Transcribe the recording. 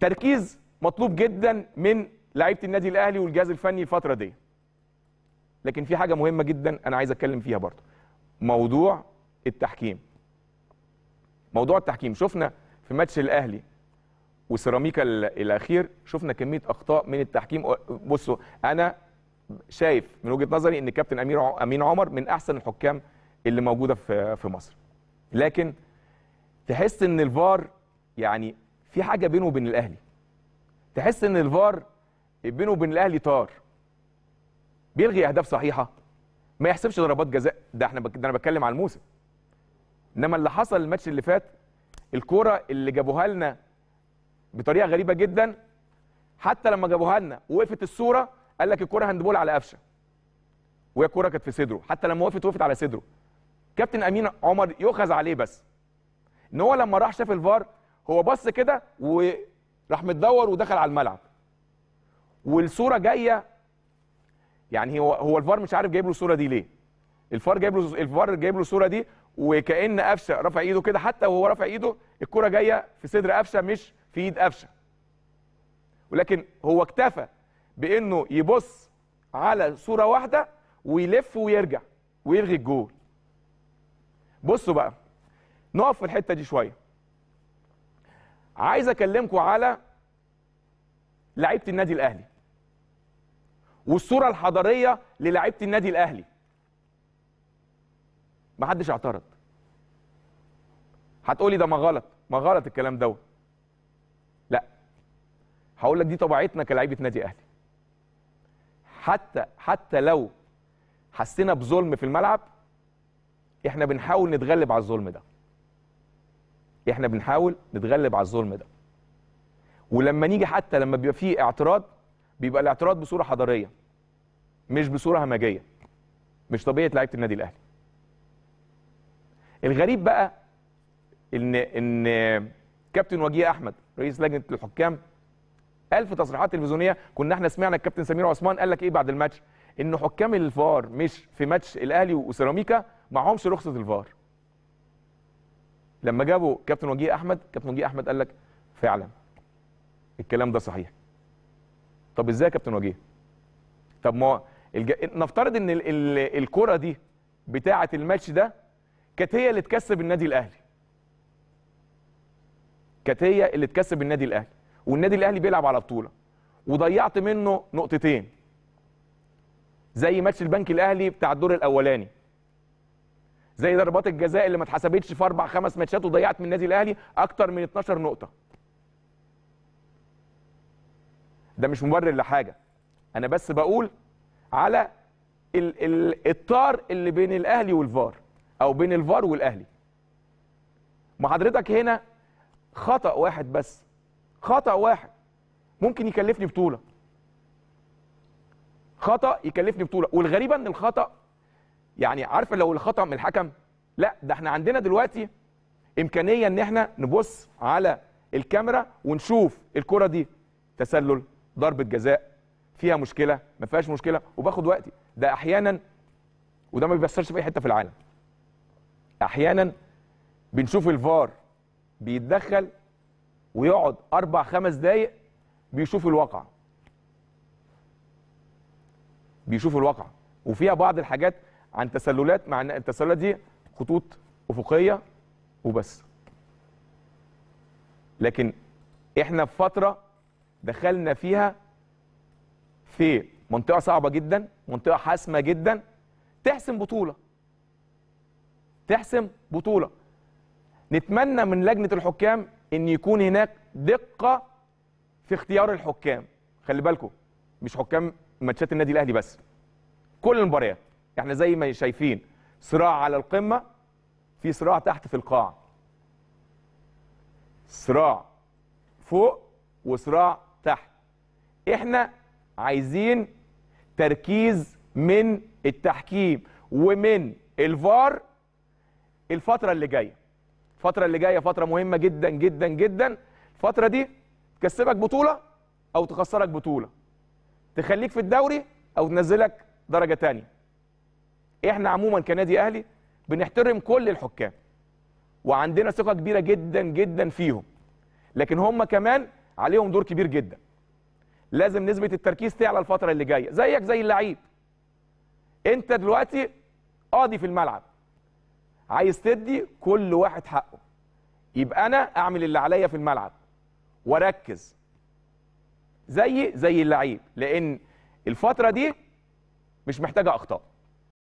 تركيز مطلوب جدا من لعيبه النادي الاهلي والجهاز الفني الفتره دي لكن في حاجه مهمه جدا انا عايز اتكلم فيها برضه موضوع التحكيم موضوع التحكيم شفنا في ماتش الاهلي وسيراميكا الاخير شفنا كميه اخطاء من التحكيم بصوا انا شايف من وجهه نظري ان كابتن امير امين عمر من احسن الحكام اللي موجوده في في مصر لكن تحس ان الفار يعني في حاجه بينه وبين الاهلي تحس ان الفار بينه وبين الاهلي طار بيلغي اهداف صحيحه ما يحسبش ضربات جزاء ده احنا بك... ده انا بتكلم على الموسم انما اللي حصل الماتش اللي فات الكوره اللي جابوها لنا بطريقه غريبه جدا حتى لما جابوها لنا وقفت الصوره قال لك الكوره هاندبول على قفشه وهي الكوره كانت في صدره حتى لما وقفت وقفت على صدره كابتن امين عمر يؤخذ عليه بس ان هو لما راح شاف الفار هو بص كده وراح متدور ودخل على الملعب والصوره جايه يعني هو هو الفار مش عارف جايب له الصوره دي ليه الفار جايب له الفار جايب له الصوره دي وكان قفشه رفع ايده كده حتى وهو رافع ايده الكره جايه في صدر قفشه مش في ايد قفشه ولكن هو اكتفى بانه يبص على صوره واحده ويلف ويرجع ويلغي الجول بصوا بقى نقف في الحته دي شويه عايز اكلمكم على لعيبه النادي الاهلي والصوره الحضاريه للعيبه النادي الاهلي ما حدش اعترض هتقولي ده ما غلط ما غلط الكلام دوت لا هقول لك دي طبيعتنا كلعيبه نادي اهلي حتى حتى لو حسينا بظلم في الملعب احنا بنحاول نتغلب على الظلم ده احنا بنحاول نتغلب على الظلم ده ولما نيجي حتى لما بيبقى فيه اعتراض بيبقى الاعتراض بصوره حضاريه مش بصوره همجيه مش طبيعه لعيبه النادي الاهلي الغريب بقى ان ان كابتن وجيه احمد رئيس لجنه الحكام قال في تصريحات تلفزيونيه كنا احنا سمعنا الكابتن سمير عثمان قال لك ايه بعد الماتش ان حكام الفار مش في ماتش الاهلي وسيراميكا معهمش رخصه الفار لما جابوا كابتن وجيه احمد كابتن وجيه احمد قال لك فعلا الكلام ده صحيح طب ازاي يا كابتن وجيه طب ما الج... نفترض ان ال... ال... الكره دي بتاعه الماتش ده كانت هي اللي تكسب النادي الاهلي كانت هي اللي تكسب النادي الاهلي والنادي الاهلي بيلعب على بطوله وضيعت منه نقطتين زي ماتش البنك الاهلي بتاع الدور الاولاني زي ضربات الجزاء اللي ما اتحسبتش في اربع خمس ماتشات وضيعت من النادي الاهلي اكتر من 12 نقطه ده مش مبرر لحاجه انا بس بقول على الاطار الطار اللي بين الاهلي والفار او بين الفار والاهلي ما حضرتك هنا خطا واحد بس خطا واحد ممكن يكلفني بطوله خطا يكلفني بطوله والغريبه ان الخطا يعني عارفه لو الخطا من الحكم لا ده احنا عندنا دلوقتي امكانيه ان احنا نبص على الكاميرا ونشوف الكره دي تسلل ضربه جزاء فيها مشكله ما فيهاش مشكله وباخد وقتي ده احيانا وده ما بيأثرش في اي حته في العالم احيانا بنشوف الفار بيتدخل ويقعد اربع خمس دقايق بيشوف الواقع بيشوف الواقع وفيها بعض الحاجات عن تسللات مع ان التسللات دي خطوط افقيه وبس لكن احنا في فتره دخلنا فيها في منطقه صعبه جدا منطقه حاسمه جدا تحسم بطوله تحسم بطوله نتمنى من لجنه الحكام ان يكون هناك دقه في اختيار الحكام خلي بالكم مش حكام ماتشات النادي الاهلي بس كل المباريات احنا زي ما شايفين صراع على القمه في صراع تحت في القاع صراع فوق وصراع تحت احنا عايزين تركيز من التحكيم ومن الفار الفتره اللي جايه الفتره اللي جايه فتره مهمه جدا جدا جدا الفتره دي تكسبك بطوله او تخسرك بطوله تخليك في الدوري او تنزلك درجه ثانيه احنا عموما كنادي اهلي بنحترم كل الحكام وعندنا ثقه كبيره جدا جدا فيهم لكن هم كمان عليهم دور كبير جدا لازم نسبه التركيز تعلى الفتره اللي جايه زيك زي اللعيب انت دلوقتي قاضي في الملعب عايز تدي كل واحد حقه يبقى انا اعمل اللي عليا في الملعب واركز زي زي اللعيب لان الفتره دي مش محتاجه اخطاء